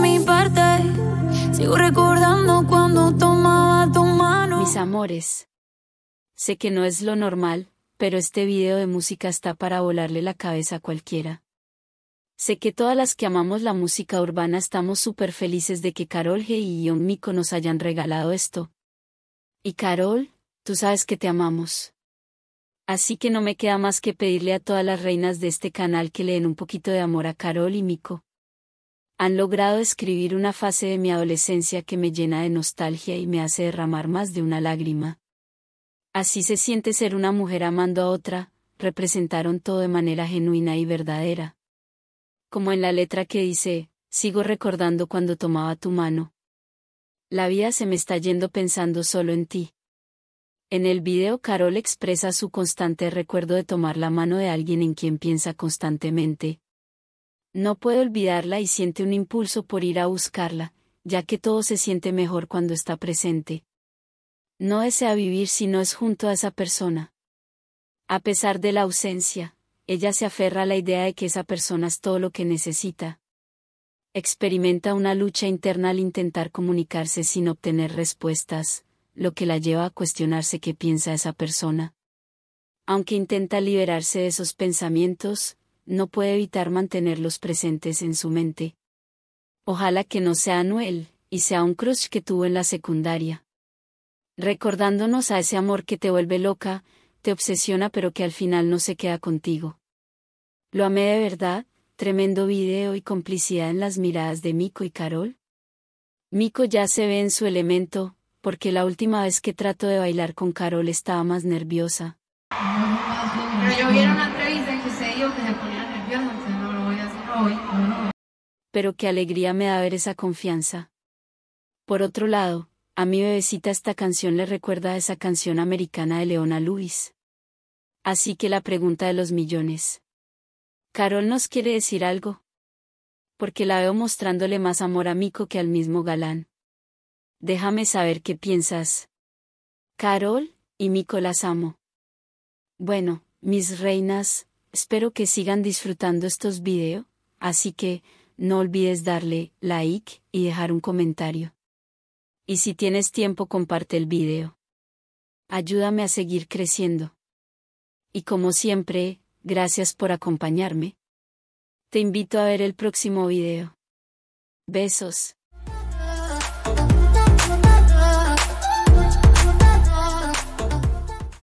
mi parte. Sigo recordando cuando tomaba tu mano. Mis amores, sé que no es lo normal, pero este video de música está para volarle la cabeza a cualquiera. Sé que todas las que amamos la música urbana estamos súper felices de que Carol G y Ion Miko nos hayan regalado esto. Y Carol, tú sabes que te amamos. Así que no me queda más que pedirle a todas las reinas de este canal que le den un poquito de amor a Carol y Miko han logrado escribir una fase de mi adolescencia que me llena de nostalgia y me hace derramar más de una lágrima. Así se siente ser una mujer amando a otra, representaron todo de manera genuina y verdadera. Como en la letra que dice, sigo recordando cuando tomaba tu mano. La vida se me está yendo pensando solo en ti. En el video Carol expresa su constante recuerdo de tomar la mano de alguien en quien piensa constantemente, no puede olvidarla y siente un impulso por ir a buscarla, ya que todo se siente mejor cuando está presente. No desea vivir si no es junto a esa persona. A pesar de la ausencia, ella se aferra a la idea de que esa persona es todo lo que necesita. Experimenta una lucha interna al intentar comunicarse sin obtener respuestas, lo que la lleva a cuestionarse qué piensa esa persona. Aunque intenta liberarse de esos pensamientos, no puede evitar mantenerlos presentes en su mente. Ojalá que no sea Noel y sea un crush que tuvo en la secundaria. Recordándonos a ese amor que te vuelve loca, te obsesiona pero que al final no se queda contigo. Lo amé de verdad, tremendo video y complicidad en las miradas de Miko y Carol. Miko ya se ve en su elemento, porque la última vez que trato de bailar con Carol estaba más nerviosa. Pero yo vi una entrevista que que pero qué alegría me da ver esa confianza. Por otro lado, a mi bebecita esta canción le recuerda a esa canción americana de Leona Lewis. Así que la pregunta de los millones. Carol nos quiere decir algo. Porque la veo mostrándole más amor a Mico que al mismo galán. Déjame saber qué piensas. Carol y Mico las amo. Bueno, mis reinas, espero que sigan disfrutando estos videos. Así que, no olvides darle like y dejar un comentario. Y si tienes tiempo comparte el video. Ayúdame a seguir creciendo. Y como siempre, gracias por acompañarme. Te invito a ver el próximo video. Besos.